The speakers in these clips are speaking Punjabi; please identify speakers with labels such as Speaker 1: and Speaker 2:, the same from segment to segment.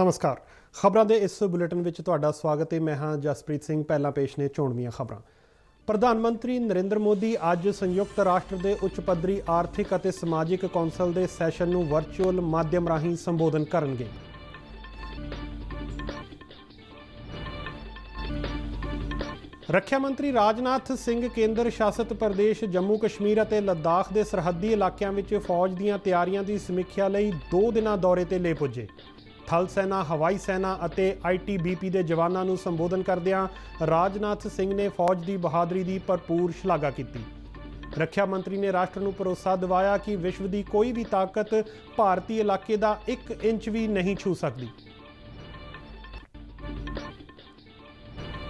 Speaker 1: ਨਮਸਕਾਰ ਖਬਰਾਂ ਦੇ ਇਸ ਬੁਲੇਟਿਨ ਵਿੱਚ ਤੁਹਾਡਾ ਸਵਾਗਤ ਹੈ ਮੈਂ ਹਾਂ ਜਸਪ੍ਰੀਤ ਸਿੰਘ ਪਹਿਲਾਂ ਪੇਸ਼ ਨੇ ਚੋਣਵੀਆਂ ਖਬਰਾਂ ਪ੍ਰਧਾਨ ਮੰਤਰੀ ਨਰਿੰਦਰ ਮੋਦੀ ਅੱਜ ਸੰਯੁਕਤ ਰਾਸ਼ਟਰ ਦੇ ਉੱਚ ਪੱਧਰੀ ਆਰਥਿਕ ਅਤੇ ਸਮਾਜਿਕ ਕੌਂਸਲ ਦੇ ਸੈਸ਼ਨ ਨੂੰ ਵਰਚੁਅਲ ਮਾਧਿਅਮ ਰਾਹੀਂ ਸੰਬੋਧਨ ਕਰਨਗੇ ਰੱਖਿਆ ਮੰਤਰੀ ਰਾਜਨਾਥ ਸਿੰਘ ਕੇਂਦਰ ਸ਼ਾਸਿਤ ਪ੍ਰਦੇਸ਼ ਜੰਮੂ ਕਸ਼ਮੀਰ ਅਤੇ ਲੱਦਾਖ ਦੇ ਸਰਹੱਦੀ ਇਲਾਕਿਆਂ ਵਿੱਚ ਫੌਜ ਦੀਆਂ ਤਿਆਰੀਆਂ ਦੀ ਸਮੀਖਿਆ ਲਈ 2 ਦਿਨਾਂ ਦੌਰੇ ਤੇ ਲੈ ਪੁੱਜੇ ਥਲ ਸੈਨਾ ਹਵਾਈ ਸੈਨਾ ਅਤੇ ਆਈਟੀਬੀਪੀ ਦੇ ਜਵਾਨਾਂ ਨੂੰ ਸੰਬੋਧਨ ਕਰਦਿਆਂ ਰਾਜਨਾਥ ਸਿੰਘ ਨੇ ਫੌਜ ਦੀ ਬਹਾਦਰੀ ਦੀ ਭਰਪੂਰ ਸ਼ਲਾਘਾ ਕੀਤੀ ਰੱਖਿਆ ਮੰਤਰੀ ਨੇ ਰਾਸ਼ਟਰ ਨੂੰ ਭਰੋਸਾ ਦਿਵਾਇਆ ਕਿ ਵਿਸ਼ਵ ਦੀ ਕੋਈ ਵੀ ਤਾਕਤ ਭਾਰਤੀ ਇਲਾਕੇ ਦਾ 1 ਇੰਚ ਵੀ ਨਹੀਂ ਛੂ ਸਕਦੀ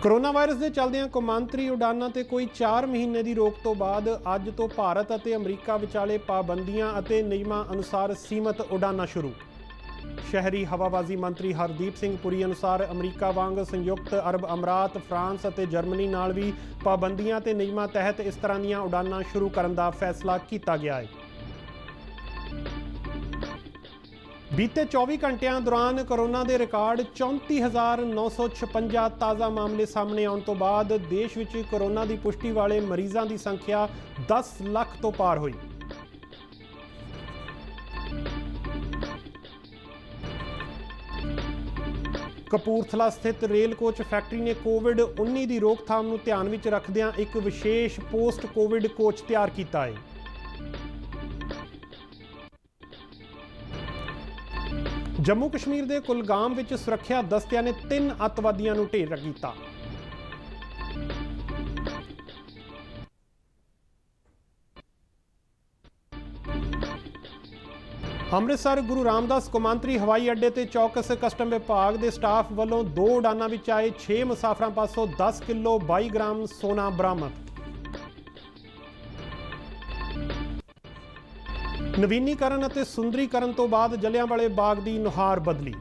Speaker 1: ਕੋਰੋਨਾ ਵਾਇਰਸ ਦੇ ਚੱਲਦਿਆਂ ਕੌਮਾਂਤਰੀ ਉਡਾਨਾਂ ਤੇ ਕੋਈ 4 ਮਹੀਨੇ ਦੀ ਰੋਕ ਤੋਂ ਬਾਅਦ ਅੱਜ ਤੋਂ ਭਾਰਤ ਅਤੇ ਅਮਰੀਕਾ ਵਿਚਾਲੇ ਪਾਬੰਦੀਆਂ ਅਤੇ ਨਿਯਮਾਂ ਅਨੁਸਾਰ ਸੀਮਤ ਉਡਾਨਾਂ ਸ਼ੁਰੂ ਸ਼ਹਿਰੀ ਹਵਾਬਾਜ਼ੀ ਮੰਤਰੀ ਹਰਦੀਪ ਸਿੰਘ ਪੁਰੀ ਅਨੁਸਾਰ ਅਮਰੀਕਾ ਵਾਂਗ ਸੰਯੁਕਤ ਅਰਬ ਅਮਰਾਤ ਫਰਾਂਸ ਅਤੇ ਜਰਮਨੀ ਨਾਲ ਵੀ ਪਾਬੰਦੀਆਂ ਤੇ ਨਿਯਮਾਂ ਤਹਿਤ ਇਸ ਤਰ੍ਹਾਂ ਦੀਆਂ ਉਡਾਨਾਂ ਸ਼ੁਰੂ ਕਰਨ ਦਾ ਫੈਸਲਾ ਕੀਤਾ ਗਿਆ ਹੈ ਬੀਤੇ 24 ਘੰਟਿਆਂ ਦੌਰਾਨ ਕੋਰੋਨਾ ਦੇ ਰਿਕਾਰਡ 34956 ਤਾਜ਼ਾ ਮਾਮਲੇ ਸਾਹਮਣੇ ਆਉਣ ਤੋਂ ਬਾਅਦ ਦੇਸ਼ ਵਿੱਚ ਕੋਰੋਨਾ ਦੀ ਪੁਸ਼ਟੀ ਵਾਲੇ ਮਰੀਜ਼ਾਂ ਦੀ ਸੰਖਿਆ 10 ਲੱਖ ਤੋਂ ਪਾਰ ਹੋਈ ਕਪੂਰਥਲਾ ਸਥਿਤ ਰੇਲ ਕੋਚ ਫੈਕਟਰੀ ਨੇ ਕੋਵਿਡ-19 ਦੀ ਰੋਕਥਾਮ ਨੂੰ ਧਿਆਨ ਵਿੱਚ ਰੱਖਦਿਆਂ ਇੱਕ ਵਿਸ਼ੇਸ਼ ਪੋਸਟ ਕੋਵਿਡ ਕੋਚ ਤਿਆਰ ਕੀਤਾ ਹੈ। ਜੰਮੂ ਕਸ਼ਮੀਰ ਦੇ ਕੁਲਗਾਮ ਵਿੱਚ ਸੁਰੱਖਿਆ ਦਸਤਿਆਂ ਨੇ ਤਿੰਨ ਅਤਵਾਦੀਆਂ ਨੂੰ ਢੇਰ ਕੀਤਾ। ਅੰਮ੍ਰਿਤਸਰ ਗੁਰੂ ਰਾਮਦਾਸ ਕੌਮਾਂਤਰੀ ਹਵਾਈ ਅੱਡੇ ਤੇ ਚੌਕਸ ਕਸਟਮ ਵਿਭਾਗ ਦੇ ਸਟਾਫ ਵੱਲੋਂ ਦੋ ਉਡਾਨਾਂ ਵਿੱਚ ਆਏ 6 ਮੁਸਾਫਰਾਂ ਪਾਸੋਂ 10 ਕਿਲੋ 22 ਗ੍ਰਾਮ ਸੋਨਾ ਬਰਾਮਦ ਨਵੀਨੀਕਰਨ ਅਤੇ ਸੁੰਦਰੀਕਰਨ ਤੋਂ ਬਾਅਦ ਜਲਿਆਂਵਾਲੇ ਬਾਗ ਦੀ ਨੁਹਾਰ ਬਦਲੀ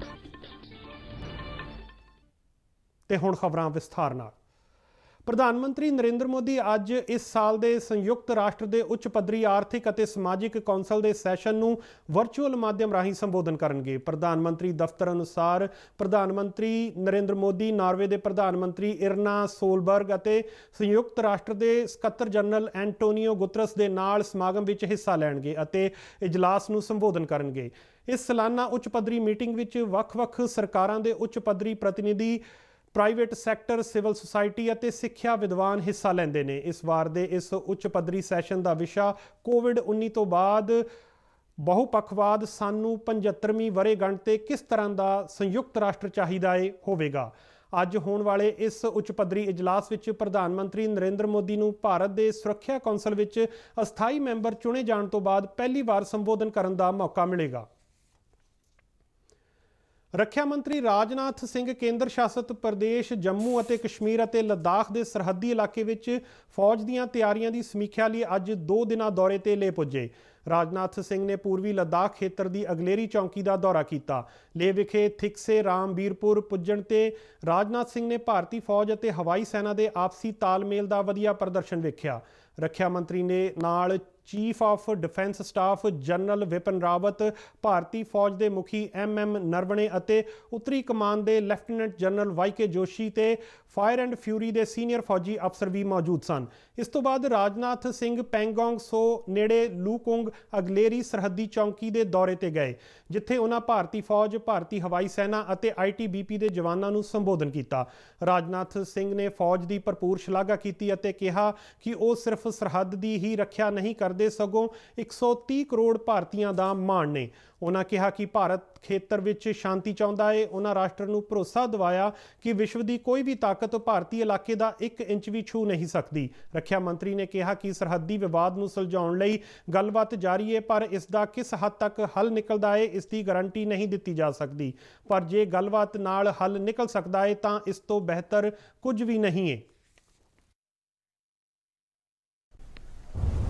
Speaker 1: ਤੇ ਹੁਣ ਖਬਰਾਂ ਵਿਸਥਾਰ ਨਾਲ ਪ੍ਰਧਾਨ ਮੰਤਰੀ ਨਰਿੰਦਰ ਮੋਦੀ ਅੱਜ ਇਸ ਸਾਲ ਦੇ ਸੰਯੁਕਤ ਰਾਸ਼ਟਰ ਦੇ ਉੱਚ ਪੱਧਰੀ ਆਰਥਿਕ ਅਤੇ ਸਮਾਜਿਕ ਕੌਂਸਲ ਦੇ ਸੈਸ਼ਨ ਨੂੰ ਵਰਚੁਅਲ ਮਾਧਿਅਮ ਰਾਹੀਂ ਸੰਬੋਧਨ ਕਰਨਗੇ ਪ੍ਰਧਾਨ ਮੰਤਰੀ ਦਫ਼ਤਰ ਅਨੁਸਾਰ ਪ੍ਰਧਾਨ ਮੰਤਰੀ ਨਰਿੰਦਰ ਮੋਦੀ ਨਾਰਵੇ ਦੇ ਪ੍ਰਧਾਨ ਮੰਤਰੀ ਇਰਨਾ ਸੋਲਬਰਗ ਅਤੇ ਸੰਯੁਕਤ ਰਾਸ਼ਟਰ ਦੇ ਸਕੱਤਰ ਜਨਰਲ ਐਂਟੋਨੀਓ ਗੁਤਰਸ ਦੇ ਨਾਲ ਸਮਾਗਮ ਵਿੱਚ ਹਿੱਸਾ ਲੈਣਗੇ ਅਤੇ ਇਜਲਾਸ ਨੂੰ ਸੰਬੋਧਨ ਕਰਨਗੇ ਇਸ ਸਾਲਾਨਾ ਉੱਚ ਪੱਧਰੀ ਮੀਟਿੰਗ ਵਿੱਚ ਵੱਖ-ਵੱਖ ਸਰਕਾਰਾਂ ਦੇ ਉੱਚ ਪੱਧਰੀ ਪ੍ਰਤੀਨਿਧੀ ਪ੍ਰਾਈਵੇਟ ਸੈਕਟਰ ਸਿਵਲ ਸੁਸਾਇਟੀ ਅਤੇ ਸਿੱਖਿਆ ਵਿਦਵਾਨ ਹਿੱਸਾ ਲੈਂਦੇ ਨੇ ਇਸ ਵਾਰ ਦੇ ਇਸ ਉੱਚ ਪੱਧਰੀ ਸੈਸ਼ਨ ਦਾ ਵਿਸ਼ਾ ਕੋਵਿਡ-19 ਤੋਂ ਬਾਅਦ ਬਹੁਪੱਖਵਾਦ ਸਾਨੂੰ 75ਵੀਂ ਵਰੇਗੰਢ ਤੇ ਕਿਸ ਤਰ੍ਹਾਂ ਦਾ ਸੰਯੁਕਤ ਰਾਸ਼ਟਰ ਚਾਹੀਦਾ ਏ ਹੋਵੇਗਾ ਅੱਜ ਹੋਣ ਵਾਲੇ ਇਸ ਉੱਚ ਪੱਧਰੀ اجلاس ਵਿੱਚ ਪ੍ਰਧਾਨ ਮੰਤਰੀ ਨਰਿੰਦਰ ਮੋਦੀ ਨੂੰ ਭਾਰਤ ਦੇ ਸੁਰੱਖਿਆ ਕੌਂਸਲ ਵਿੱਚ ਅਸਥਾਈ ਮੈਂਬਰ ਚੁਣੇ ਜਾਣ ਤੋਂ ਬਾਅਦ ਪਹਿਲੀ ਵਾਰ ਸੰਬੋਧਨ ਕਰਨ ਦਾ ਮੌਕਾ ਮਿਲੇਗਾ ਰੱਖਿਆ ਮੰਤਰੀ ਰਾਜਨਾਥ ਸਿੰਘ ਕੇਂਦਰ ਸ਼ਾਸਤ ਪ੍ਰਦੇਸ਼ ਜੰਮੂ ਅਤੇ ਕਸ਼ਮੀਰ ਅਤੇ ਲਦਾਖ ਦੇ ਸਰਹੱਦੀ ਇਲਾਕੇ ਵਿੱਚ ਫੌਜ ਦੀਆਂ ਤਿਆਰੀਆਂ ਦੀ ਸਮੀਖਿਆ ਲਈ ਅੱਜ 2 ਦਿਨਾਂ ਦੌਰੇ ਤੇ ਲੈ ਪੁੱਜੇ ਰਾਜਨਾਥ ਸਿੰਘ ਨੇ ਪੂਰਬੀ ਲਦਾਖ ਖੇਤਰ ਦੀ ਅਗਲੇਰੀ ਚੌਂਕੀ ਦਾ ਦੌਰਾ ਕੀਤਾ ਲੇ ਵਿਖੇ ਥਿਕਸੇ ਰਾਮਬੀਰਪੁਰ ਪੁੱਜਣ ਤੇ ਰਾਜਨਾਥ ਸਿੰਘ ਨੇ ਭਾਰਤੀ ਫੌਜ ਅਤੇ ਹਵਾਈ ਸੈਨਾ ਦੇ ਆਪਸੀ ਤਾਲਮੇਲ ਦਾ ਵਧੀਆ ਪ੍ਰਦਰਸ਼ਨ ਵੇਖਿਆ ਰੱਖਿਆ ਮੰਤਰੀ ਨੇ ਨਾਲ chief of defence staff general Bipin Rawat ਭਾਰਤੀ ਫੌਜ ਦੇ ਮੁਖੀ ਐਮ ਐਮ ਨਰਵਣੇ ਅਤੇ ਉੱਤਰੀ ਕਮਾਂਡ ਦੇ lieutenant general Y K Joshi ਤੇ ਫਾਇਰ ਐਂਡ ਫਿਊਰੀ ਦੇ ਸੀਨੀਅਰ ਫੌਜੀ ਅਫਸਰ ਵੀ ਮੌਜੂਦ ਸਨ ਇਸ ਤੋਂ ਬਾਅਦ ਰਾਜਨਾਥ ਸਿੰਘ ਪੈਂਗੋਂਗ ਸੋ ਨੇੜੇ ਲੂਕੋਂਗ ਅਗਲੇਰੀ ਸਰਹੱਦੀ ਚੌਂਕੀ ਦੇ ਦੌਰੇ ਤੇ ਗਏ ਜਿੱਥੇ ਉਹਨਾਂ ਭਾਰਤੀ ਫੌਜ ਭਾਰਤੀ ਹਵਾਈ ਸੈਨਾ ਅਤੇ ਆਈਟੀਬੀਪੀ ਦੇ ਜਵਾਨਾਂ ਨੂੰ ਸੰਬੋਧਨ ਕੀਤਾ ਰਾਜਨਾਥ ਸਿੰਘ ਨੇ ਫੌਜ ਦੀ ਭਰਪੂਰ ਸ਼ਲਾਘਾ ਕੀਤੀ ਅਤੇ ਕਿਹਾ ਕਿ ਉਹ ਸਿਰਫ ਸਰਹੱਦ ਦੀ ਹੀ ਰੱਖਿਆ ਨਹੀਂ ਕਰਦੇ ਕਰਦੇ ਸਗੋਂ 130 ਕਰੋੜ ਭਾਰਤੀਆਂ ਦਾ ਮਾਣ ਨੇ ਉਹਨਾਂ ਕਿਹਾ ਕਿ ਭਾਰਤ ਖੇਤਰ ਵਿੱਚ ਸ਼ਾਂਤੀ ਚਾਹੁੰਦਾ ਹੈ ਉਹਨਾਂ ਰਾਸ਼ਟਰ ਨੂੰ ਭਰੋਸਾ ਦਿਵਾਇਆ ਕਿ ਵਿਸ਼ਵ ਦੀ ਕੋਈ ਵੀ ਤਾਕਤ ਭਾਰਤੀ ਇਲਾਕੇ ਦਾ 1 ਇੰਚ ਵੀ ਛੂ ਨਹੀਂ ਸਕਦੀ ਰੱਖਿਆ ਮੰਤਰੀ ਨੇ ਕਿਹਾ ਕਿ ਸਰਹੱਦੀ ਵਿਵਾਦ ਨੂੰ ਸੁਲਝਾਉਣ ਲਈ ਗੱਲਬਾਤ ਜਾਰੀ ਹੈ ਪਰ ਇਸ ਦਾ ਕਿਸ ਹੱਦ ਤੱਕ ਹੱਲ ਨਿਕਲਦਾ ਹੈ ਇਸ ਦੀ ਗਾਰੰਟੀ ਨਹੀਂ ਦਿੱਤੀ ਜਾ ਸਕਦੀ ਪਰ ਜੇ ਗੱਲਬਾਤ ਨਾਲ ਹੱਲ ਨਿਕਲ ਸਕਦਾ ਹੈ ਤਾਂ ਇਸ ਤੋਂ ਬਿਹਤਰ ਕੁਝ ਵੀ ਨਹੀਂ ਹੈ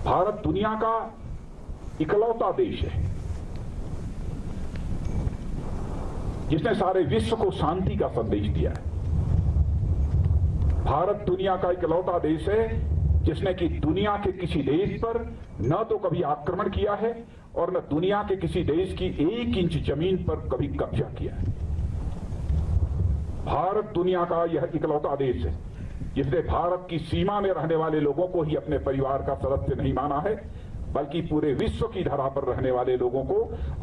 Speaker 1: भारत दुनिया का इकलौता देश है जिसने सारे विश्व को शांति का संदेश दिया है भारत दुनिया का इकलौता देश है जिसने कि दुनिया के किसी देश पर न तो कभी आक्रमण किया है और न दुनिया के किसी देश की एक इंच जमीन पर कभी कब्जा किया है भारत दुनिया का यह इकलौता देश है जिसने भारत की सीमा में रहने वाले लोगों को ही अपने परिवार का सदस्य नहीं माना है बल्कि पूरे विश्व की धरा पर रहने वाले लोगों को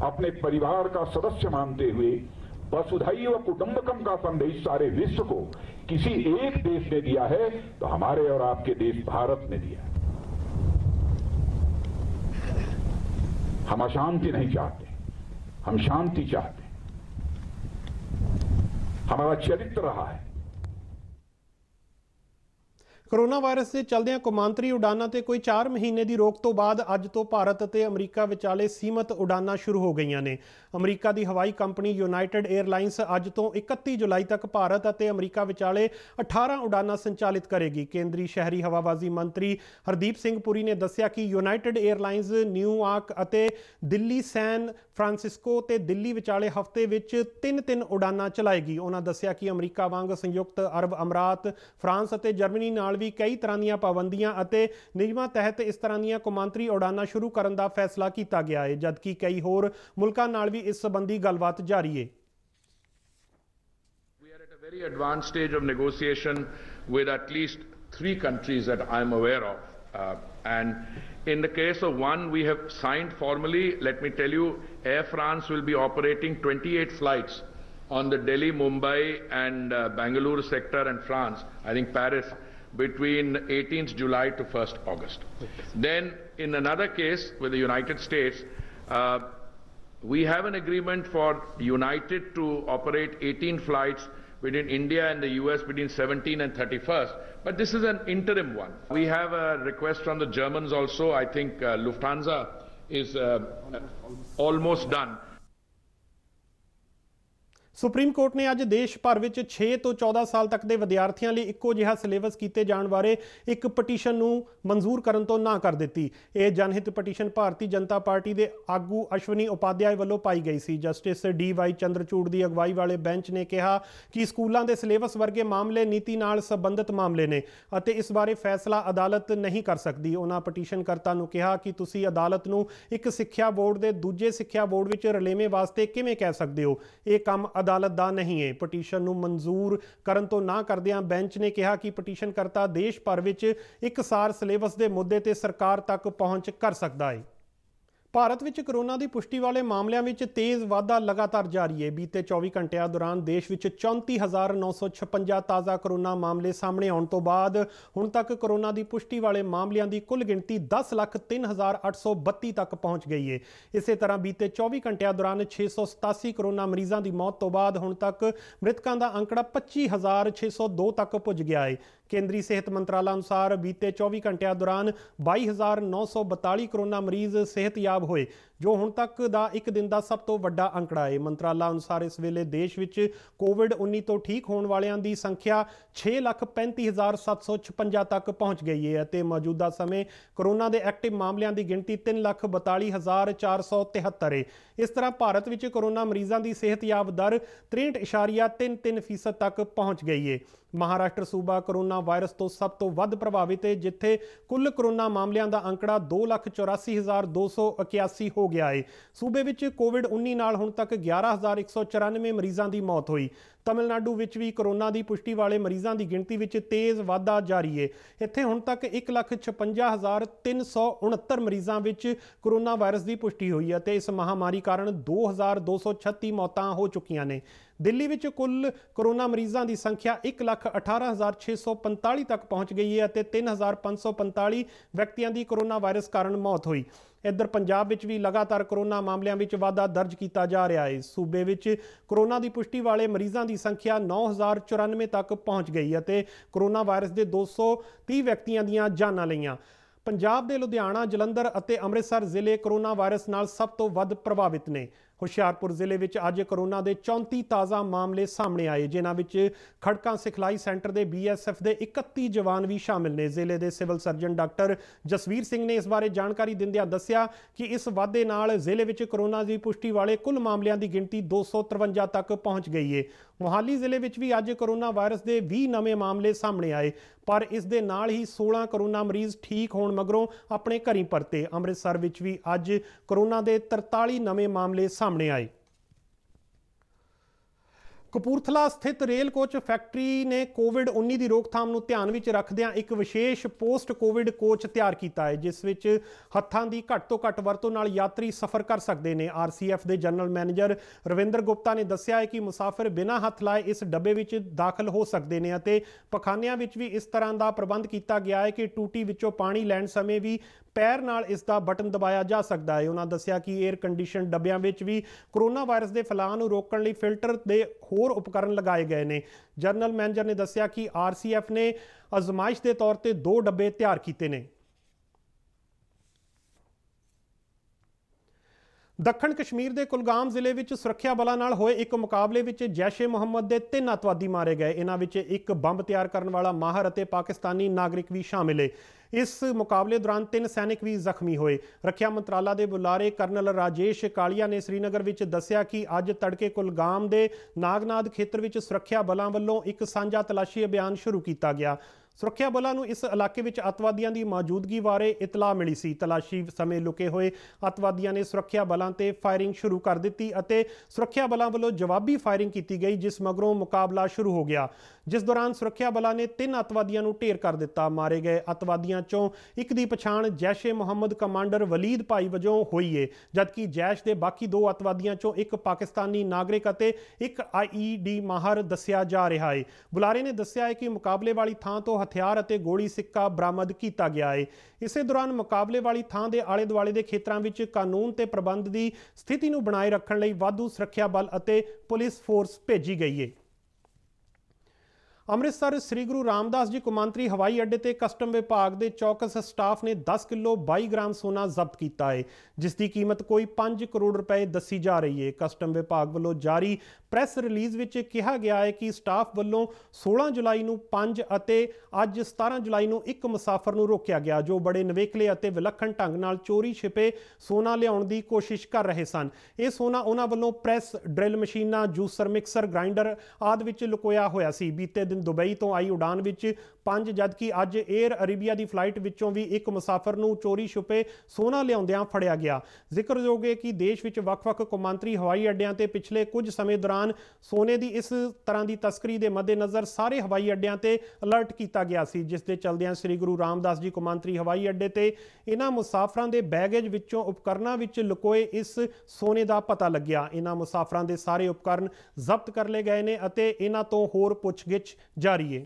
Speaker 1: अपने परिवार का सदस्य मानते हुए वसुधैव कुटुंबकम का संदेश सारे विश्व को किसी एक देश ने दिया है तो हमारे और आपके देश भारत ने दिया है हम अशांति नहीं चाहते हम शांति चाहते हमारा चरित्र रहा है ਕਰੋਨਾ ਵਾਇਰਸ ਦੇ ਚੱਲਦਿਆਂ ਕੁਮਾਂਤਰੀ ਉਡਾਨਾਂ ਤੇ ਕੋਈ 4 ਮਹੀਨੇ ਦੀ ਰੋਕ ਤੋਂ ਬਾਅਦ ਅੱਜ ਤੋਂ ਭਾਰਤ ਅਤੇ ਅਮਰੀਕਾ ਵਿਚਾਲੇ ਸੀਮਤ ਉਡਾਨਾਂ ਸ਼ੁਰੂ ਹੋ ਗਈਆਂ ਨੇ ਅਮਰੀਕਾ ਦੀ ਹਵਾਈ ਕੰਪਨੀ ਯੂਨਾਈਟਿਡ 에ਅਰਲਾਈਨਸ ਅੱਜ ਤੋਂ 31 ਜੁਲਾਈ ਤੱਕ ਭਾਰਤ ਅਤੇ ਅਮਰੀਕਾ ਵਿਚਾਲੇ 18 ਉਡਾਨਾਂ ਸੰਚਾਲਿਤ ਕਰੇਗੀ ਕੇਂਦਰੀ ਸ਼ਹਿਰੀ ਹਵਾਬਾਜ਼ੀ ਮੰਤਰੀ ਹਰਦੀਪ ਸਿੰਘ ਪੁਰੀ ਨੇ ਦੱਸਿਆ ਕਿ ਯੂਨਾਈਟਿਡ 에ਅਰਲਾਈਨਸ ਨਿਊਯਾਰਕ ਅਤੇ ਦਿੱਲੀ ਸੈਨ ਫ੍ਰਾਂਸਿਸਕੋ ਤੇ ਦਿੱਲੀ ਵਿਚਾਲੇ ਹਫ਼ਤੇ ਵਿੱਚ ਤਿੰਨ-ਤਿੰਨ ਉਡਾਨਾਂ ਚਲਾਏਗੀ ਉਹਨਾਂ ਦੱਸਿਆ ਕਿ ਅਮਰੀਕਾ ਵਾਂਗ ਸੰਯੁਕਤ ਅਰਬ ਅਮਰਾਤ ਫਰਾਂਸ ਅਤੇ ਜਰਮਨੀ ਨਾਲ ਵੀ ਕਈ ਤਰ੍ਹਾਂ ਦੀਆਂ ਪਾਬੰਦੀਆਂ ਅਤੇ ਨਿਯਮਾਂ ਤਹਿਤ ਇਸ ਤਰ੍ਹਾਂ ਦੀਆਂ ਕੌਮਾਂਤਰੀ ਉਡਾਨਾਂ ਸ਼ੁਰੂ ਕਰਨ ਦਾ ਫੈਸਲਾ ਕੀਤਾ ਗਿਆ ਹੈ ਜਦਕਿ ਕਈ ਹੋਰ ਮੁਲਕਾਂ ਨਾਲ ਵੀ ਇਸ ਸੰਬੰਧੀ ਗੱਲਬਾਤ ਜਾਰੀ ਹੈ We are at a very advanced stage of negotiation with at least 3 countries that ਆਮ aware of. And and in the case of one, we have signed formally. Let me tell you, Air France will be operating 28 flights on the Delhi, Mumbai, and uh, Bangalore sector and France. I think Paris between 18th July to 1st August. Then in another case with the United States, uh, we have an agreement for United to operate 18 flights between India and the US between 17 and 31st, but this is an interim one. We have a request from the Germans also. I think uh, Lufthansa is uh, almost done. Supreme court ਨੇ ਅੱਜ ਦੇਸ਼ ਭਰ ਵਿੱਚ 6 ਤੋਂ 14 ਸਾਲ ਤੱਕ ਦੇ ਵਿਦਿਆਰਥੀਆਂ ਲਈ ਇੱਕੋ ਜਿਹਾ ਸਿਲੇਬਸ ਕੀਤੇ ਜਾਣ ਬਾਰੇ ਇੱਕ ਪਟੀਸ਼ਨ ਨੂੰ ਮਨਜ਼ੂਰ ਕਰਨ ਤੋਂ ਨਾ ਕਰ ਦਿੱਤੀ ਇਹ ਜਨਹਿਤ ਪਟੀਸ਼ਨ ਭਾਰਤੀ ਜਨਤਾ ਪਾਰਟੀ ਦੇ ਆਗੂ ਅਸ਼ਵਨੀ ਉਪਾਧਿਆਏ ਵੱਲੋਂ ਪਾਈ ਗਈ ਸੀ ਜਸਟਿਸ ਡੀ ਵਾਈ ਚੰਦਰਚੂੜ ਦੀ ਅਗਵਾਈ ਵਾਲੇ ਬੈਂਚ ਨੇ ਕਿਹਾ ਕਿ ਸਕੂਲਾਂ ਦੇ ਸਿਲੇਬਸ ਵਰਗੇ ਮਾਮਲੇ ਨੀਤੀ ਨਾਲ ਸੰਬੰਧਿਤ ਮਾਮਲੇ ਨੇ ਅਤੇ ਇਸ ਬਾਰੇ ਫੈਸਲਾ ਅਦਾਲਤ ਨਹੀਂ ਕਰ ਸਕਦੀ ਉਹਨਾਂ ਪਟੀਸ਼ਨ ਕਰਤਾ ਨੂੰ ਕਿਹਾ ਕਿ ਤੁਸੀਂ ਅਦਾਲਤ ਨੂੰ ਇੱਕ ਸਿੱਖਿਆ ਬੋਰਡ ਦੇ ਦੂਜੇ ਸਿੱਖਿਆ ਬੋਰਡ ਵਿੱਚ ਰਲੇਵੇਂ ਵਾਸਤੇ ਕਿਵੇਂ ਕਹਿ ਸਕਦੇ ਹੋ ਇਹ ਕੰਮ ਅਦਾਲਤ ਦਾ ਨਹੀਂ ਹੈ ਪਟੀਸ਼ਨ ਨੂੰ ਮਨਜ਼ੂਰ ਕਰਨ ਤੋਂ ਨਾ ਕਰਦਿਆਂ ਬੈਂਚ ਨੇ ਕਿਹਾ ਕਿ ਪਟੀਸ਼ਨ ਕਰਤਾ ਦੇਸ਼ ਭਰ ਵਿੱਚ ਇੱਕਸਾਰ ਸਿਲੇਬਸ ਦੇ ਮੁੱਦੇ ਤੇ ਸਰਕਾਰ ਤੱਕ ਪਹੁੰਚ ਕਰ ਸਕਦਾ ਹੈ ਭਾਰਤ ਵਿੱਚ ਕੋਰੋਨਾ ਦੀ ਪੁਸ਼ਟੀ ਵਾਲੇ ਮਾਮਲਿਆਂ ਵਿੱਚ ਤੇਜ਼ ਵਾਧਾ ਲਗਾਤਾਰ ਜਾਰੀ ਹੈ ਬੀਤੇ 24 ਘੰਟਿਆਂ ਦੌਰਾਨ ਦੇਸ਼ ਵਿੱਚ 34956 ਤਾਜ਼ਾ ਕੋਰੋਨਾ ਮਾਮਲੇ ਸਾਹਮਣੇ ਆਉਣ ਤੋਂ ਬਾਅਦ ਹੁਣ ਤੱਕ ਕੋਰੋਨਾ ਦੀ ਪੁਸ਼ਟੀ ਵਾਲੇ ਮਾਮਲਿਆਂ ਦੀ ਕੁੱਲ ਗਿਣਤੀ 10,3832 ਤੱਕ ਪਹੁੰਚ ਗਈ ਹੈ ਇਸੇ ਤਰ੍ਹਾਂ ਬੀਤੇ 24 ਘੰਟਿਆਂ ਦੌਰਾਨ 687 ਕੋਰੋਨਾ ਮਰੀਜ਼ਾਂ ਦੀ ਮੌਤ ਤੋਂ ਬਾਅਦ ਹੁਣ ਤੱਕ ਮ੍ਰਿਤਕਾਂ ਦਾ ਅੰਕੜਾ 25602 ਤੱਕ ਪੁੱਜ ਗਿਆ ਹੈ ਕੇਂਦਰੀ ਸਿਹਤ ਮੰਤਰਾਲਾ ਅਨੁਸਾਰ ਬੀਤੇ 24 ਘੰਟਿਆਂ ਦੌਰਾਨ 22942 ਕਰੋਨਾ ਮਰੀਜ਼ ਸਿਹਤਯਾਬ ਹੋਏ ਜੋ ਹੁਣ ਤੱਕ ਦਾ ਇੱਕ ਦਿਨ ਦਾ ਸਭ ਤੋਂ ਵੱਡਾ ਅੰਕੜਾ ਹੈ ਮੰਤਰਾਲਾ ਅਨੁਸਾਰ ਇਸ ਵੇਲੇ ਦੇਸ਼ ਵਿੱਚ ਕੋਵਿਡ-19 ਤੋਂ ਠੀਕ ਹੋਣ ਵਾਲਿਆਂ ਦੀ ਸੰਖਿਆ 635756 ਤੱਕ ਪਹੁੰਚ ਗਈ ਹੈ ਅਤੇ ਮੌਜੂਦਾ ਸਮੇਂ ਕੋਰੋਨਾ ਦੇ ਐਕਟਿਵ ਮਾਮਲਿਆਂ ਦੀ ਗਿਣਤੀ 342473 ਹੈ ਇਸ ਤਰ੍ਹਾਂ ਭਾਰਤ ਵਿੱਚ ਕੋਰੋਨਾ ਮਰੀਜ਼ਾਂ ਦੀ ਸਿਹਤਯਾਬ ਦਰ 63.33% ਤੱਕ ਪਹੁੰਚ ਗਈ ਹੈ ਮਹਾਰਾਸ਼ਟਰ ਸੂਬਾ ਕੋਰੋਨਾ ਵਾਇਰਸ ਤੋਂ ਸਭ ਤੋਂ ਵੱਧ ਪ੍ਰਭਾਵਿਤ ਹੈ ਜਿੱਥੇ ਕੁੱਲ ਕੋਰੋਨਾ ਮਾਮਲਿਆਂ ਦਾ ਅੰਕੜਾ 284281 ਹੋ ਹੋ ਗਿਆ ਹੈ ਸੂਬੇ ਵਿੱਚ ਕੋਵਿਡ-19 ਨਾਲ ਹੁਣ ਤੱਕ 11194 ਮਰੀਜ਼ਾਂ ਦੀ ਮੌਤ ਹੋਈ ਤਾਮਿਲਨਾਡੂ ਵਿੱਚ ਵੀ ਕਰੋਨਾ ਦੀ ਪੁਸ਼ਟੀ ਵਾਲੇ ਮਰੀਜ਼ਾਂ ਦੀ ਗਿਣਤੀ ਵਿੱਚ ਤੇਜ਼ ਵਾਧਾ ਜਾਰੀ ਹੈ ਇੱਥੇ ਹੁਣ ਤੱਕ 156369 ਮਰੀਜ਼ਾਂ ਵਿੱਚ ਕਰੋਨਾ ਵਾਇਰਸ ਦੀ ਪੁਸ਼ਟੀ ਹੋਈ ਹੈ ਤੇ ਇਸ ਮਹਾਮਾਰੀ ਕਾਰਨ 2236 ਮੌਤਾਂ ਹੋ ਚੁੱਕੀਆਂ ਨੇ ਦਿੱਲੀ ਵਿੱਚ ਕੁੱਲ ਕਰੋਨਾ ਮਰੀਜ਼ਾਂ ਦੀ ਸੰਖਿਆ 118645 ਤੱਕ ਪਹੁੰਚ ਗਈ ਹੈ ਅਤੇ 3545 ਵਿਅਕਤੀਆਂ ਦੀ ਕਰੋਨਾ ਵਾਇਰਸ ਕਾਰਨ ਮੌਤ ਹੋਈ ਇੱਧਰ ਪੰਜਾਬ ਵਿੱਚ ਵੀ ਲਗਾਤਾਰ ਕਰੋਨਾ ਮਾਮਲਿਆਂ ਵਿੱਚ ਵਾਧਾ ਦਰਜ ਕੀਤਾ ਜਾ ਰਿਹਾ ਹੈ ਸੂਬੇ ਵਿੱਚ ਕਰੋਨਾ ਦੀ ਪੁਸ਼ਟੀ ਵਾਲੇ ਮਰੀਜ਼ਾਂ ਦੀ ਸੰਖਿਆ 9094 ਤੱਕ ਪਹੁੰਚ ਗਈ ਅਤੇ ਕਰੋਨਾ ਵਾਇਰਸ ਦੇ 230 ਵਿਅਕਤੀਆਂ ਦੀਆਂ ਜਾਨਾਂ ਲਈਆਂ ਪੰਜਾਬ ਦੇ ਲੁਧਿਆਣਾ ਜਲੰਧਰ ਅਤੇ ਅੰਮ੍ਰਿਤਸਰ ਜ਼ਿਲ੍ਹੇ ਕਰੋਨਾ ਵਾਇਰਸ ਨਾਲ ਸਭ ਤੋਂ ਵੱਧ ਪ੍ਰਭਾਵਿਤ ਨੇ ਹੁਸ਼ਿਆਰਪੁਰ ਜ਼ਿਲ੍ਹੇ ਵਿੱਚ ਅੱਜ ਕਰੋਨਾ ਦੇ 34 ਤਾਜ਼ਾ ਮਾਮਲੇ ਸਾਹਮਣੇ ਆਏ ਜਿਨ੍ਹਾਂ ਵਿੱਚ ਖੜਕਾਂ ਸਿਖਲਾਈ ਸੈਂਟਰ ਦੇ ਬੀਐਸਐਫ ਦੇ 31 ਜਵਾਨ ਵੀ ਸ਼ਾਮਿਲ ਨੇ ਜ਼ਿਲ੍ਹੇ ਦੇ civil surgeon doctor Jasvir Singh ਨੇ ਇਸ ਬਾਰੇ ਜਾਣਕਾਰੀ ਦਿੰਦਿਆਂ ਦੱਸਿਆ ਕਿ ਇਸ ਵਾਧੇ ਨਾਲ ਜ਼ਿਲ੍ਹੇ ਵਿੱਚ ਕਰੋਨਾ ਦੀ ਪੁਸ਼ਟੀ ਵਾਲੇ ਕੁੱਲ ਮਾਮਲਿਆਂ ਦੀ ਗਿਣਤੀ 253 ਤੱਕ ਪਹੁੰਚ ਗਈ ਹੈ ਮੁਹਾਲੀ ਜ਼ਿਲ੍ਹੇ ਵਿੱਚ ਵੀ ਅੱਜ ਕਰੋਨਾ ਵਾਇਰਸ ਦੇ 20 ਨਵੇਂ ਮਾਮਲੇ ਸਾਹਮਣੇ ਆਏ ਪਰ ਇਸ ਦੇ ਨਾਲ ਹੀ 16 ਕਰੋਨਾ ਮਰੀਜ਼ ਠੀਕ ਹੋਣ ਮਗਰੋਂ ਆਪਣੇ ਘਰੀ ਪਰਤੇ ਅੰਮ੍ਰਿਤਸਰ ਵਿੱਚ ਵੀ ਅੱਜ ਕਰੋਨਾ ਦੇ 43 ਨਵੇਂ ਮਾਮਲੇ ਸਾਹਮਣੇ ਆਏ ਕਪੂਰਥਲਾ ਸਥਿਤ ਰੇਲ ਕੋਚ ਫੈਕਟਰੀ ਨੇ ਕੋਵਿਡ-19 ਦੀ ਰੋਕਥਾਮ ਨੂੰ ਧਿਆਨ ਵਿੱਚ ਰੱਖਦਿਆਂ ਇੱਕ ਵਿਸ਼ੇਸ਼ ਪੋਸਟ ਕੋਵਿਡ ਕੋਚ ਤਿਆਰ ਕੀਤਾ ਹੈ ਜਿਸ ਵਿੱਚ ਹੱਥਾਂ ਦੀ ਘੱਟ ਤੋਂ ਘੱਟ ਵਰਤੋਂ ਨਾਲ ਯਾਤਰੀ ਸਫ਼ਰ ਕਰ ਸਕਦੇ ਨੇ ਆਰਸੀਐਫ ਦੇ ਜਨਰਲ ਮੈਨੇਜਰ ਰਵਿੰਦਰ ਗੁਪਤਾ ਨੇ ਦੱਸਿਆ ਹੈ ਕਿ ਮੁਸਾਫਰ ਬਿਨਾਂ ਹੱਥ ਲਾਏ ਇਸ ਡੱਬੇ ਵਿੱਚ ਦਾਖਲ ਹੋ ਸਕਦੇ ਨੇ ਅਤੇ ਪਖਾਨਿਆਂ ਵਿੱਚ ਵੀ ਇਸ ਤਰ੍ਹਾਂ ਦਾ ਪ੍ਰਬੰਧ ਕੀਤਾ ਗਿਆ ਹੈ ਕਿ ਟੂਟੀ ਵਿੱਚੋਂ ਪਾਣੀ ਲੈਣ ਸਮੇਂ ਵੀ ਪੈਰ ਨਾਲ ਇਸ ਦਾ ਬਟਨ ਦਬਾਇਆ ਜਾ ਸਕਦਾ ਹੈ ਉਹਨਾਂ ਦੱਸਿਆ ਕਿ 에ਅਰ ਕੰਡੀਸ਼ਨ ਡੱਬਿਆਂ ਵਿੱਚ ਵੀ ਕੋਰੋਨਾ ਵਾਇਰਸ ਦੇ ਫੈਲਾਅ ਨੂੰ ਰੋਕਣ ਲਈ ਫਿਲਟਰ ਦੇ ਹੋਰ ਹੋਰ ਉਪਕਰਨ ਲਗਾਏ ਗਏ ਨੇ ਜਨਰਲ ਮੈਨੇਜਰ ਨੇ ਦੱਸਿਆ ਕਿ ਆਰਸੀਐਫ ਨੇ ਅਜ਼ਮਾਇਸ਼ ਦੇ ਤੌਰ ਤੇ ਦੋ ਡੱਬੇ ਤਿਆਰ ਕੀਤੇ ਨੇ ਦੱਖਣ ਕਸ਼ਮੀਰ ਦੇ ਕੁਲਗਾਮ ਜ਼ਿਲ੍ਹੇ ਵਿੱਚ ਸੁਰੱਖਿਆ ਬਲਾਂ ਨਾਲ ਹੋਏ ਇੱਕ ਮੁਕਾਬਲੇ ਵਿੱਚ ਜੈਸ਼ੇ ਮੁਹੰਮਦ ਦੇ ਤਿੰਨ ਅਤਵਾਦੀ ਮਾਰੇ ਗਏ ਇਹਨਾਂ ਵਿੱਚ ਇੱਕ ਬੰਬ ਤਿਆਰ ਕਰਨ ਵਾਲਾ ਮਾਹਰ ਅਤੇ ਪਾਕਿਸਤਾਨੀ ਨਾਗਰਿਕ ਵੀ ਸ਼ਾਮਿਲ ਹੈ ਇਸ ਮੁਕਾਬਲੇ ਦੌਰਾਨ ਤਿੰਨ ਸੈਨਿਕ ਵੀ ਜ਼ਖਮੀ ਹੋਏ ਰੱਖਿਆ ਮੰਤਰਾਲਾ ਦੇ ਬੁਲਾਰੇ ਕਰਨਲ ਰਾਜੇਸ਼ ਕਾਲੀਆ ਨੇ ਸ੍ਰੀਨਗਰ ਵਿੱਚ ਦੱਸਿਆ ਕਿ ਅੱਜ ਤੜਕੇ ਕੁਲਗਾਮ ਦੇ ਨਾਗਨਾਦ ਖੇਤਰ ਵਿੱਚ ਸੁਰੱਖਿਆ ਬਲਾਂ ਵੱਲੋਂ ਇੱਕ ਸਾਂਝਾ ਤਲਾਸ਼ੀ ਅਭਿਆਨ ਸ਼ੁਰੂ ਕੀਤਾ ਗਿਆ ਸੁਰੱਖਿਆ ਬਲਾਂ ਨੂੰ ਇਸ ਇਲਾਕੇ ਵਿੱਚ ਅਤਵਾਦੀਆਂ ਦੀ ਮੌਜੂਦਗੀ ਬਾਰੇ ਇਤਲਾਹ ਮਿਲੀ ਸੀ ਤਲਾਸ਼ੀ ਸਮੇਂ ਲੁਕੇ ਹੋਏ ਅਤਵਾਦੀਆਂ ਨੇ ਸੁਰੱਖਿਆ ਬਲਾਂ ਤੇ ਫਾਇਰਿੰਗ ਸ਼ੁਰੂ ਕਰ ਦਿੱਤੀ ਅਤੇ ਸੁਰੱਖਿਆ ਬਲਾਂ ਵੱਲੋਂ ਜਵਾਬੀ ਫਾਇਰਿੰਗ ਕੀਤੀ ਗਈ ਜਿਸ ਮਗਰੋਂ ਮੁਕਾਬਲਾ ਸ਼ੁਰੂ ਹੋ ਗਿਆ ਜਿਸ ਦੌਰਾਨ ਸੁਰੱਖਿਆ ਬਲਾਂ ਨੇ ਤਿੰਨ ਅਤਵਾਦੀਆਂ ਨੂੰ ਢੇਰ ਕਰ ਦਿੱਤਾ ਮਾਰੇ ਗਏ ਅਤਵਾਦੀਆਂ ਚੋਂ ਇੱਕ ਦੀ ਪਛਾਣ ਜੈਸ਼ੇ ਮੁਹੰਮਦ ਕਮਾਂਡਰ ਵਲੀਦ ਭਾਈ ਵਜੋਂ ਹੋਈ ਏ ਜਦਕਿ ਜੈਸ਼ ਦੇ ਬਾਕੀ ਦੋ ਅਤਵਾਦੀਆਂ ਚੋਂ ਇੱਕ ਪਾਕਿਸਤਾਨੀ ਨਾਗਰਿਕ ਅਤੇ ਇੱਕ ਆਈਈਡੀ ਮਾਹਰ ਦੱਸਿਆ ਜਾ ਰਿਹਾ ਏ ਬੁਲਾਰੇ ਨੇ ਦੱਸਿਆ ਹੈ ਕਿ ਮੁਕਾਬਲੇ ਵਾਲੀ ਥਾਂ ਤੋਂ ਹਥਿਆਰ ਅਤੇ ਗੋਲੀ ਸਿੱਕਾ ਬਰਾਮਦ ਕੀਤਾ ਗਿਆ ਏ ਇਸੇ ਦੌਰਾਨ ਮੁਕਾਬਲੇ ਵਾਲੀ ਥਾਂ ਦੇ ਆਲੇ ਦੁਆਲੇ ਦੇ ਖੇਤਰਾਂ ਵਿੱਚ ਕਾਨੂੰਨ ਤੇ ਪ੍ਰਬੰਧ ਦੀ ਸਥਿਤੀ ਨੂੰ ਬਣਾਏ ਰੱਖਣ ਲਈ ਵਾਧੂ ਸੁਰੱਖਿਆ ਬਲ ਅਤੇ ਪੁਲਿਸ ਫੋਰਸ ਭੇਜੀ ਗਈ ਏ ਅੰਮ੍ਰਿਤਸਰ ਸ੍ਰੀ ਗੁਰੂ ਰਾਮਦਾਸ ਜੀ ਕੁਮਾਂਤਰੀ ਹਵਾਈ ਅੱਡੇ ਤੇ ਕਸਟਮ ਵਿਭਾਗ ਦੇ ਚੌਕਸ ਸਟਾਫ ਨੇ 10 ਕਿਲੋ 22 ਗ੍ਰਾਮ ਸੋਨਾ ਜ਼ਬਤ ਕੀਤਾ ਹੈ ਜਿਸ ਦੀ ਕੀਮਤ ਕੋਈ 5 ਕਰੋੜ ਰੁਪਏ ਦੱਸੀ ਜਾ ਰਹੀ ਹੈ ਕਸਟਮ ਵਿਭਾਗ ਵੱਲੋਂ ਜਾਰੀ ਪ੍ਰੈਸ ਰਿਲੀਜ਼ ਵਿੱਚ ਕਿਹਾ ਗਿਆ ਹੈ ਕਿ ਸਟਾਫ ਵੱਲੋਂ 16 ਜੁਲਾਈ ਨੂੰ 5 ਅਤੇ ਅੱਜ 17 ਜੁਲਾਈ ਨੂੰ ਇੱਕ ਮੁਸਾਫਰ ਨੂੰ ਰੋਕਿਆ ਗਿਆ ਜੋ ਬੜੇ ਨਵੇਕਲੇ ਅਤੇ ਵਿਲੱਖਣ ਢੰਗ ਨਾਲ ਚੋਰੀ ਛਿਪੇ ਸੋਨਾ ਲਿਆਉਣ ਦੀ ਕੋਸ਼ਿਸ਼ ਕਰ ਰਹੇ ਸਨ ਇਹ ਸੋਨਾ ਉਹਨਾਂ ਵੱਲੋਂ ਪ੍ਰੈਸ ਡ੍ਰਿਲ ਮਸ਼ੀਨਾਂ ਜੂਸਰ ਮਿਕਸਰ ਗ੍ਰਾਈਂਡਰ ਆਦਿ ਵਿੱਚ ਲੁਕੋਇਆ ਹੋਇਆ ਸੀ ਬੀਤੇ ਦਿਨ ਦਿਨ ਦੁਬਈ ਤੋਂ ਆਈ ਉਡਾਨ ਵਿੱਚ ਪੰਜ ਜਦਕਿ ਅੱਜ 에ਅਰ ਅਰੇਬੀਆ ਦੀ ਫਲਾਈਟ ਵਿੱਚੋਂ ਵੀ ਇੱਕ ਮੁਸਾਫਰ ਨੂੰ ਚੋਰੀ ਛੁਪੇ ਸੋਨਾ ਲਿਆਉਂਦਿਆਂ ਫੜਿਆ ਗਿਆ ਜ਼ਿਕਰਯੋਗ ਹੈ ਕਿ ਦੇਸ਼ ਵਿੱਚ ਵੱਖ-ਵੱਖ ਕੌਮਾਂਤਰੀ ਹਵਾਈ ਅੱਡਿਆਂ ਤੇ ਪਿਛਲੇ ਕੁਝ ਸਮੇਂ ਦੌਰਾਨ ਸੋਨੇ ਦੀ ਇਸ ਤਰ੍ਹਾਂ ਦੀ ਤਸਕਰੀ ਦੇ ਮੱਦੇਨਜ਼ਰ ਸਾਰੇ ਹਵਾਈ ਅੱਡਿਆਂ ਤੇ ਅਲਰਟ ਕੀਤਾ ਗਿਆ ਸੀ ਜਿਸ ਦੇ ਚਲਦਿਆਂ ਸ੍ਰੀ ਗੁਰੂ ਰਾਮਦਾਸ ਜੀ ਕੌਮਾਂਤਰੀ ਹਵਾਈ ਅੱਡੇ ਤੇ ਇਹਨਾਂ ਮੁਸਾਫਰਾਂ ਦੇ ਬੈਗੇਜ ਵਿੱਚੋਂ ਉਪਕਰਨਾਂ ਵਿੱਚ ਲੁਕੋਏ ਇਸ ਸੋਨੇ ਦਾ ਪਤਾ ਲੱਗਿਆ ਇਹਨਾਂ ਮੁਸਾਫਰਾਂ ਦੇ ਸਾਰੇ ਉਪਕਰਨ ਜ਼ਬਤ ਕਰ ਲਏ ਗਏ ਨੇ ਅਤੇ ਇਹਨਾਂ ਤੋਂ ਹੋਰ ਪੁੱਛਗਿੱਛ ਜਾਰੀ ਹੈ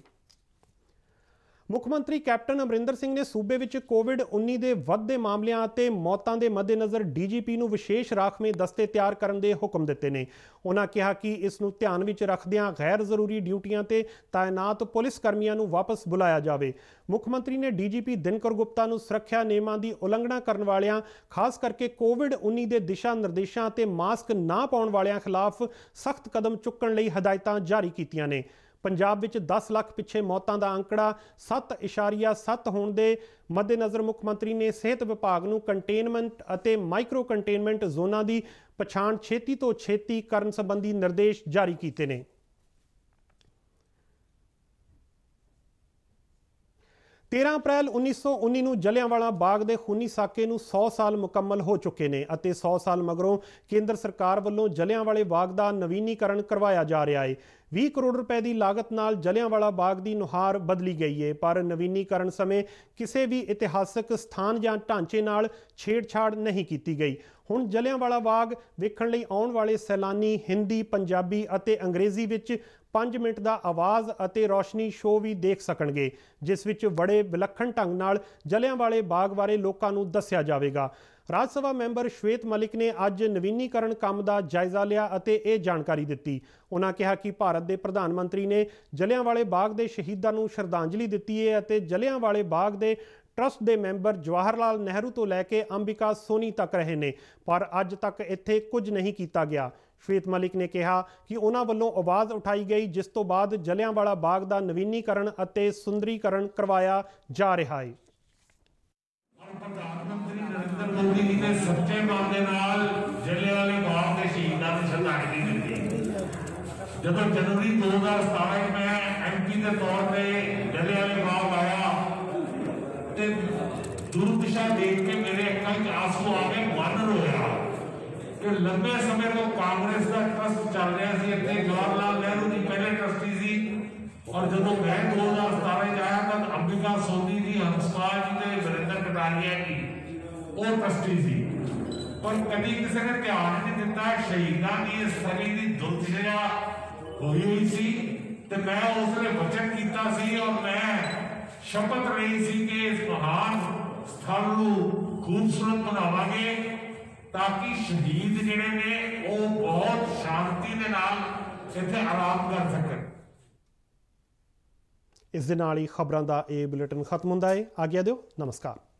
Speaker 1: ਮੁੱਖ ਮੰਤਰੀ ਕੈਪਟਨ ਅਮਰਿੰਦਰ ਸਿੰਘ ਨੇ ਸੂਬੇ ਵਿੱਚ ਕੋਵਿਡ-19 ਦੇ ਵੱਧਦੇ ਮਾਮਲਿਆਂ ਅਤੇ ਮੌਤਾਂ ਦੇ ਮੱਦੇਨਜ਼ਰ ਡੀਜੀਪੀ ਨੂੰ ਵਿਸ਼ੇਸ਼ ਰਾਖਵੇਂ ਦਸਤੇ ਤਿਆਰ ਕਰਨ ਦੇ ਹੁਕਮ ਦਿੱਤੇ ਨੇ ਉਹਨਾਂ ਕਿਹਾ ਕਿ ਇਸ ਨੂੰ ਧਿਆਨ ਵਿੱਚ ਰੱਖਦਿਆਂ ਗੈਰ ਜ਼ਰੂਰੀ ਡਿਊਟੀਆਂ ਤੇ ਤਾਇਨਾਤ ਪੁਲਿਸ ਕਰਮੀਆਂ ਨੂੰ ਵਾਪਸ ਬੁਲਾਇਆ ਜਾਵੇ ਮੁੱਖ ਮੰਤਰੀ ਨੇ ਡੀਜੀਪੀ ਦਿਨਕਰ ਗੁਪਤਾ ਨੂੰ ਸੁਰੱਖਿਆ ਨਿਯਮਾਂ ਦੀ ਉਲੰਘਣਾ ਕਰਨ ਵਾਲਿਆਂ ਖਾਸ ਕਰਕੇ ਕੋਵਿਡ-19 ਦੇ ਦਿਸ਼ਾ ਨਿਰਦੇਸ਼ਾਂ ਅਤੇ ਮਾਸਕ ਨਾ ਪਾਉਣ ਵਾਲਿਆਂ ਖਿਲਾਫ ਸਖਤ ਕਦਮ ਚੁੱਕਣ ਲਈ ਹਦਾਇਤਾਂ ਜਾਰੀ ਕੀਤੀਆਂ ਨੇ ਪੰਜਾਬ ਵਿੱਚ 10 ਲੱਖ ਪਿੱਛੇ ਮੌਤਾਂ ਦਾ ਅੰਕੜਾ 7.7 ਹੋਣ ਦੇ ਮੱਦੇਨਜ਼ਰ ਮੁੱਖ ਮੰਤਰੀ ਨੇ ਸਿਹਤ ਵਿਭਾਗ ਨੂੰ ਕੰਟੇਨਮੈਂਟ ਅਤੇ ਮਾਈਕਰੋ ਕੰਟੇਨਮੈਂਟ ਜ਼ੋਨਾਂ ਦੀ ਪਛਾਣ ਛੇਤੀ ਤੋਂ ਛੇਤੀ ਕਰਨ ਸੰਬੰਧੀ ਨਿਰਦੇਸ਼ ਜਾਰੀ ਕੀਤੇ ਨੇ 13 ਅਪ੍ਰੈਲ 1919 ਨੂੰ ਜਲਿਆਂਵਾਲਾ ਬਾਗ ਦੇ ਖੂਨੀ ਸਾਕੇ ਨੂੰ 100 ਸਾਲ ਮੁਕੰਮਲ ਹੋ ਚੁੱਕੇ ਨੇ ਅਤੇ 100 ਸਾਲ ਮਗਰੋਂ ਕੇਂਦਰ ਸਰਕਾਰ ਵੱਲੋਂ ਜਲਿਆਂਵਾਲੇ ਬਾਗ ਦਾ ਨਵੀਨੀਕਰਨ ਕਰਵਾਇਆ ਜਾ ਰਿਹਾ ਹੈ 20 ਕਰੋੜ ਰੁਪਏ ਦੀ ਲਾਗਤ ਨਾਲ ਜਲਿਆਂਵਾਲਾ ਬਾਗ ਦੀ ਨੁਹਾਰ ਬਦਲੀ ਗਈ ਹੈ ਪਰ ਨਵੀਨੀਕਰਨ ਸਮੇਂ ਕਿਸੇ ਵੀ ਇਤਿਹਾਸਕ ਸਥਾਨ ਜਾਂ ਢਾਂਚੇ ਨਾਲ ਛੇੜਛਾੜ ਨਹੀਂ ਕੀਤੀ ਗਈ ਹੁਣ ਜਲਿਆਂਵਾਲਾ ਬਾਗ ਵੇਖਣ ਲਈ ਆਉਣ ਵਾਲੇ ਸੈਲਾਨੀ ਹਿੰਦੀ ਪੰਜਾਬੀ ਅਤੇ ਅੰਗਰੇਜ਼ੀ ਵਿੱਚ 5 ਮਿੰਟ ਦਾ ਆਵਾਜ਼ ਅਤੇ ਰੋਸ਼ਨੀ ਸ਼ੋਅ ਵੀ ਦੇਖ ਸਕਣਗੇ ਜਿਸ ਵਿੱਚ ਬੜੇ ਵਿਲੱਖਣ ਢੰਗ ਨਾਲ ਜਲਿਆਂਵਾਲੇ ਬਾਗ ਬਾਰੇ ਲੋਕਾਂ ਨੂੰ ਦੱਸਿਆ ਜਾਵੇਗਾ ਰਾਜ ਸਭਾ ਮੈਂਬਰ ਸ਼ਵੇਤ ਮਲਿਕ ਨੇ ਅੱਜ ਨਵੀਨੀਕਰਨ ਕੰਮ ਦਾ ਜਾਇਜ਼ਾ ਲਿਆ ਅਤੇ ਇਹ ਜਾਣਕਾਰੀ ਦਿੱਤੀ ਉਹਨਾਂ ਕਿਹਾ ਕਿ ਭਾਰਤ ਦੇ ਪ੍ਰਧਾਨ ਮੰਤਰੀ ਨੇ ਜਲਿਆਂਵਾਲੇ ਬਾਗ ਦੇ ਸ਼ਹੀਦਾਂ ਨੂੰ ਸ਼ਰਧਾਂਜਲੀ ਦਿੱਤੀ ਹੈ ਅਤੇ ਜਲਿਆਂਵਾਲੇ ਬਾਗ ਦੇ ਟਰਸਟ ਦੇ ਮੈਂਬਰ ਜਵਾਹਰ ਲਾਲ ਨਹਿਰੂ ਤੋਂ ਲੈ ਕੇ ਅੰਬਿਕਾ ਸੋਨੀ ਤੱਕ ਰਹੇ ਨੇ ਪਰ ਅੱਜ ਤੱਕ ਇੱਥੇ ਕੁਝ ਨਹੀਂ ਕੀਤਾ ਗਿਆ ਸ਼ਵੇਤ ਮਲਿਕ ਨੇ ਕਿਹਾ ਕਿ ਉਹਨਾਂ ਵੱਲੋਂ ਆਵਾਜ਼ ਉਠਾਈ ਗਈ ਜਿਸ ਤੋਂ ਬਾਅਦ ਜਲਿਆਂਵਾਲਾ ਬਾਗ ਦਾ ਨਵੀਨੀਕਰਨ ਅਤੇ ਸੁੰਦਰੀਕਰਨ ਕਰਵਾਇਆ ਜਾ ਰਿਹਾ ਹੈ ਮੰਤਰੀ ਨਰਿੰਦਰ ਮੋਦੀ ਜੀ ਨੇ ਸੱਚੇ ਮਨ ਦੇ ਨਾਲ ਜਲਿਆਂਵਾਲੇ ਬਾਗ ਦੇ ਸ਼ਹੀਦਾਂ ਨੂੰ ਸ਼ਰਧਾਂਜਲੀ ਦਿੱਤੀ ਜਦੋਂ ਜਨਵਰੀ 2017 ਵਿੱਚ ਮੈਂ ਐਮਪੀ ਦੇ ਤੌਰ ਤੇ ਜਲਿਆਂਵਾਲੇ ਬਾਗ ਆਇਆ ਤੇ ਦੁਰਦਸ਼ਾ ਦੇਖ ਕੇ ਮੇਰੇ ਅੱਖਾਂ 'ਚ ਆਸੂ ਆ ਗਏ ਮਨ ਰੋਇਆ ਕਿ ਲੰਬੇ ਸਮੇਂ ਤੋਂ ਕਾਂਗਰਸ ਦਾ ਟਰਸਟ ਚੱਲ ਰਿਹਾ ਸੀ ਇੱਥੇ ਜਵਾਹਰ ਲਾਲ ਨਹਿਰੂ ਦੀ ਪਹਿਲੇ ਟਰਸਟੀ ਸੀ
Speaker 2: ਔਰ ਜਦੋਂ ਮੈਂ 2017 ਵਿੱਚ ਆਇਆ ਤਾਂ
Speaker 1: ਅੰਬਿਕਾ ਸੋਨੀ ਜੀ ਹੰਸਪਾਲ ਜੀ ਤੇ ਵਰਿੰਦਰ ਕਟਾਰੀਆ ਦੀ ਉਹ ਟਰਸਟੀ ਸੀ ਪਰ ਕਦੀ ਕਿਸੇ ਨੇ ਧਿਆਨ ਨਹੀਂ ਦਿੱਤਾ ਸ਼ਹੀਦਾਂ ਦੀ ਇਸ ਸਰੀ ਦੀ ਦੁਰਦਸ਼ਾ ਹੋਈ ਹੋਈ ਸੀ ਤੇ ਮੈਂ ਉਸ ਨੇ ਵਚਨ ਕੀਤਾ ਸੀ ਔਰ ਮੈਂ ਸ਼ਪਥ ਲਈ ਸੀ ਕਿ ਇਸ ਮਹਾਨ ਸਥਾਨ ਨੂੰ ਖੂਬਸੂਰਤ ਬਣਾਵਾਂਗੇ ਤਾਂ ਕਿ ਸ਼ਹੀਦ ਜਿਹੜੇ ਨੇ ਉਹ ਬਹੁਤ ਸ਼ਾਂਤੀ ਦੇ ਨਾਲ ਇੱਥੇ ਆਰਾਮ ਕਰ ਸਕਣ ਇਸ ਦੇ ਨਾਲ ਹੀ ਖਬਰਾਂ ਦਾ ਇਹ ਬੁਲੇਟਿਨ ਖਤਮ ਹੁੰਦਾ ਹੈ ਆਗਿਆ ਦਿਓ ਨਮਸਕਾਰ